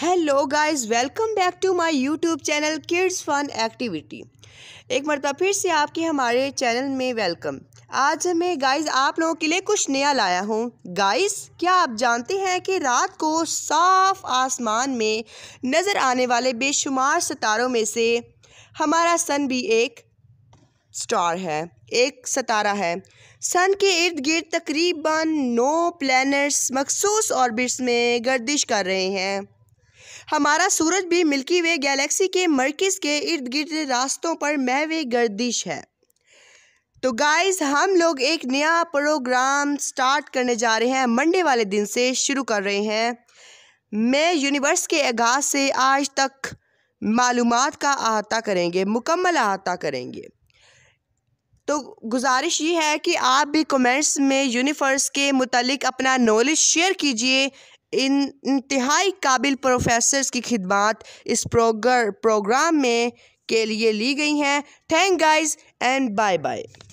hello guys welcome back to my YouTube channel kids fun activity एक मरतबा फिर से आपके हमारे चैनल में वेलकम आज मैं गाइस आप लोगों के लिए कुछ नया लाया हूँ गाइस क्या आप जानते हैं कि रात को साफ आसमान में नज़र आने वाले बेशुमार सितारों में से हमारा सन भी एक स्टार है एक सतारा है सन के इर्द गिर्द तकरीबन नौ प्लैनेट्स मखसूस ऑर्बिट्स में गर्दिश कर रहे हैं हमारा सूरज भी मिल्की वे गैलेक्सी के मर्किस के इर्द गिर्द रास्तों पर महवे गर्दिश है तो गाइस हम लोग एक नया प्रोग्राम स्टार्ट करने जा रहे हैं मंडे वाले दिन से शुरू कर रहे हैं मैं यूनिवर्स के आगाज से आज तक मालूम का अहाता करेंगे मुकम्मल अहाता करेंगे तो गुजारिश ये है कि आप भी कमेंट्स में यूनिवर्स के मुतलिक अपना नॉलेज शेयर कीजिए इन इंतहाई काबिल प्रोफेसर की खिदमत इस प्रोग्राम में के लिए ली गई हैं thank guys and bye bye